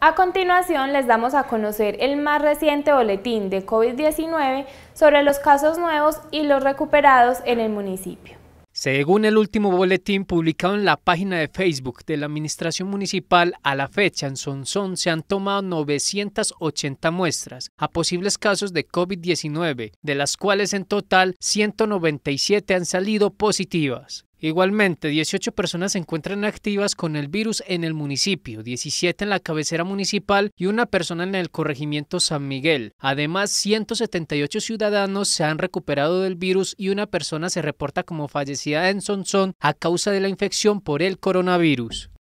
A continuación les damos a conocer el más reciente boletín de COVID-19 sobre los casos nuevos y los recuperados en el municipio. Según el último boletín publicado en la página de Facebook de la Administración Municipal, a la fecha en son se han tomado 980 muestras a posibles casos de COVID-19, de las cuales en total 197 han salido positivas. Igualmente, 18 personas se encuentran activas con el virus en el municipio, 17 en la cabecera municipal y una persona en el corregimiento San Miguel. Además, 178 ciudadanos se han recuperado del virus y una persona se reporta como fallecida en Sonsón a causa de la infección por el coronavirus.